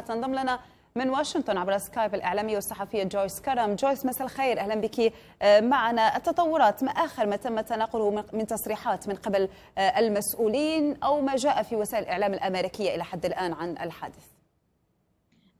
تنضم لنا من واشنطن عبر سكايب الإعلامية والصحفية جويس كرم جويس مساء الخير أهلا بك آه، معنا التطورات ما آخر ما تم تناقله من تصريحات من قبل آه، المسؤولين أو ما جاء في وسائل الإعلام الأمريكية إلى حد الآن عن الحادث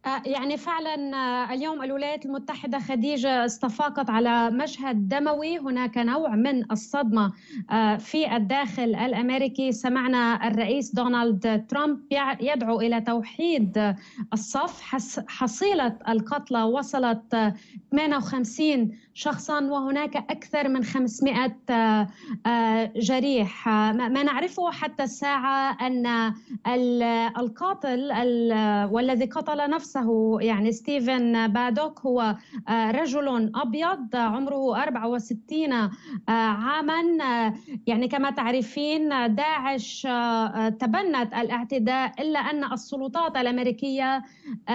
آه، يعني فعلا آه، اليوم الولايات المتحده خديجه استفاقت على مشهد دموي هناك نوع من الصدمه آه، في الداخل الامريكي سمعنا الرئيس دونالد ترامب يدعو الى توحيد الصف حصيله القتلى وصلت 58 شخصا وهناك اكثر من 500 جريح ما نعرفه حتى الساعه ان القاتل والذي قتل نفسه نفسه يعني ستيفن بادوك هو آه، رجل أبيض عمره 64 آه، عاما آه، يعني كما تعرفين داعش تبنت الاعتداء إلا أن السلطات الأمريكية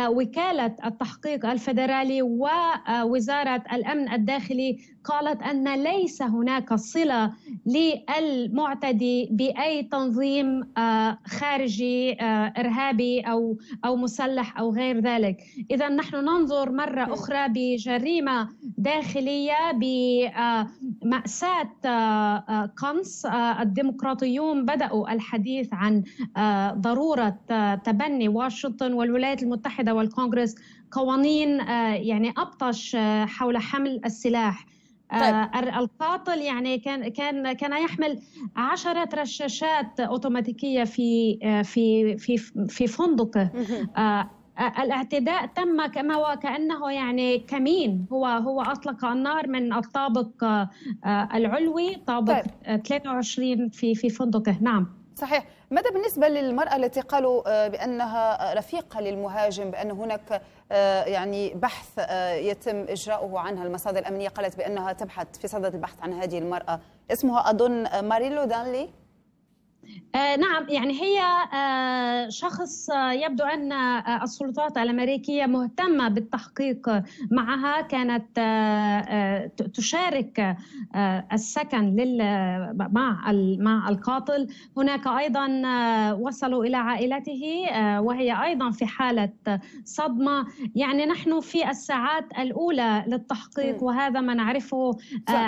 وكالة التحقيق الفدرالي ووزارة الأمن الداخلي قالت أن ليس هناك صلة للمعتدي بأي تنظيم آه، خارجي آه، إرهابي أو أو مسلح أو غير ذلك إذا نحن ننظر مرة أخرى بجريمة داخلية بمأساة آه، قنص الديمقراطيون بدأوا الحديث عن ضرورة تبني واشنطن والولايات المتحدة والكونغرس قوانين يعني أبطش حول حمل السلاح طيب. آه، القاتل يعني كان كان كان يحمل عشرة رشاشات اوتوماتيكيه في آه، في في في فندقه آه، الاعتداء تم كما وكانه يعني كمين هو هو اطلق النار من الطابق العلوي طابق طيب. 23 في في فندقه نعم صحيح ماذا بالنسبة للمرأة التي قالوا آه، بأنها رفيقة للمهاجم بأن هناك آه، يعني بحث آه، يتم إجراؤه عنها المصادر الأمنية قالت بأنها تبحث في صدد البحث عن هذه المرأة اسمها أظن ماريلو دانلي آه، نعم يعني هي آه، شخص آه، يبدو ان السلطات الامريكيه مهتمه بالتحقيق معها كانت تشارك السكن مع مع القاتل هناك ايضا وصلوا الى عائلته وهي ايضا في حاله صدمه يعني نحن في الساعات الاولى للتحقيق وهذا ما نعرفه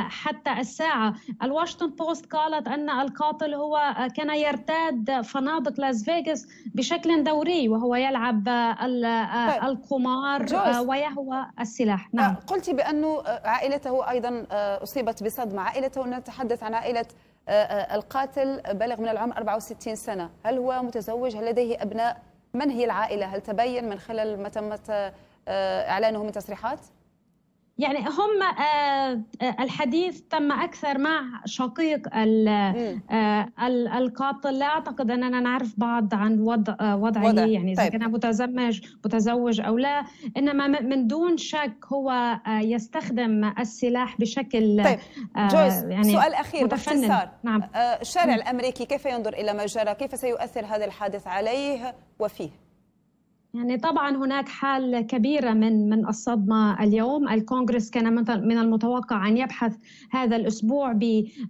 حتى الساعه الواشنطن بوست قالت ان القاتل هو كان يرتاد فنادق لاس فيغاس بشكل دوري وهو يلعب القمار طيب. ويهوى السلاح نعم آه، قلت بأنه عائلته أيضا آه، أصيبت بصدمة عائلته نتحدث عن عائلة آه، القاتل بلغ من العمر 64 سنة هل هو متزوج هل لديه أبناء من هي العائلة هل تبين من خلال ما تمت إعلانه من تصريحات؟ يعني هم آه، آه، الحديث تم اكثر مع شقيق آه، القاتل لا اعتقد اننا نعرف بعض عن وضع وضعه وضع. يعني اذا طيب. كان متزمج متزوج او لا انما من دون شك هو يستخدم السلاح بشكل طيب. جويس يعني سؤال اخير باختصار نعم الشارع الامريكي كيف ينظر الى ما جرى كيف سيؤثر هذا الحادث عليه وفيه يعني طبعا هناك حال كبيرة من من الصدمة اليوم، الكونغرس كان من المتوقع أن يبحث هذا الأسبوع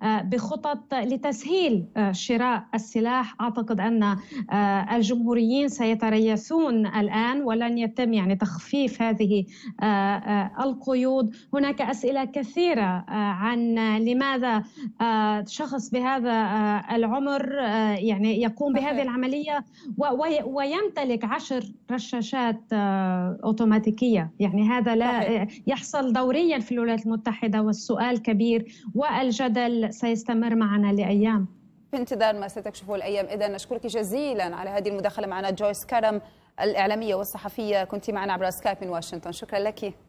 بخطط لتسهيل آه، شراء السلاح، أعتقد أن آه، الجمهوريين سيتريثون الآن ولن يتم يعني تخفيف هذه آه، القيود، هناك أسئلة كثيرة عن لماذا شخص بهذا العمر يعني يقوم بهذه العملية ويمتلك عشر رشاشات آه، اوتوماتيكيه يعني هذا لا آه، يحصل دوريا في الولايات المتحده والسؤال كبير والجدل سيستمر معنا لايام في انتظار ما ستكشفه الايام اذا نشكرك جزيلا على هذه المداخله معنا جويس كرم الاعلاميه والصحفيه كنت معنا عبر سكايب من واشنطن شكرا لك